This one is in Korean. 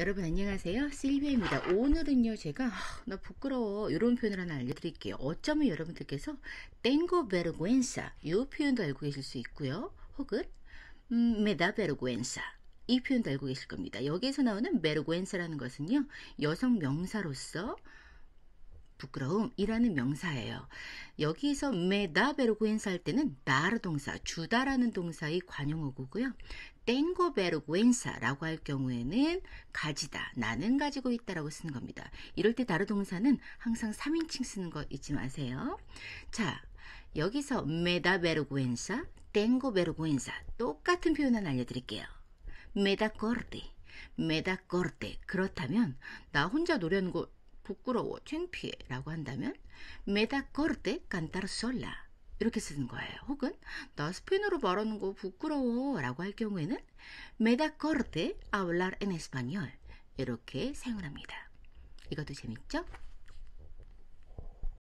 여러분 안녕하세요 실비입니다 오늘은요 제가 아, 나 부끄러워 이런 표현을 하나 알려드릴게요 어쩌면 여러분들께서 땡고 베르구엔사 이 표현도 알고 계실 수 있고요 혹은 음, 메다 베르구엔사 이 표현도 알고 계실 겁니다 여기에서 나오는 베르구엔사라는 것은요 여성 명사로서 부끄러움이라는 명사예요. 여기서 메다 베르고 엔사할 때는 나르 동사, 주다라는 동사의 관용어구고요. 땡고 베르고 엔사라고할 경우에는 가지다, 나는 가지고 있다라고 쓰는 겁니다. 이럴 때다르 동사는 항상 3인칭 쓰는 거 잊지 마세요. 자, 여기서 메다 베르고 엔사 땡고 베르고 엔사 똑같은 표현을 알려드릴게요. 메다 코르테, 메다 코르테 그렇다면 나 혼자 노래하는 거 부끄러워, 창피해 라고 한다면 me da corte cantar sola 이렇게 쓰는 거예요. 혹은 나 스페인어로 말하는 거 부끄러워 라고 할 경우에는 me da corte hablar en español 이렇게 사용합니다. 이것도 재밌죠?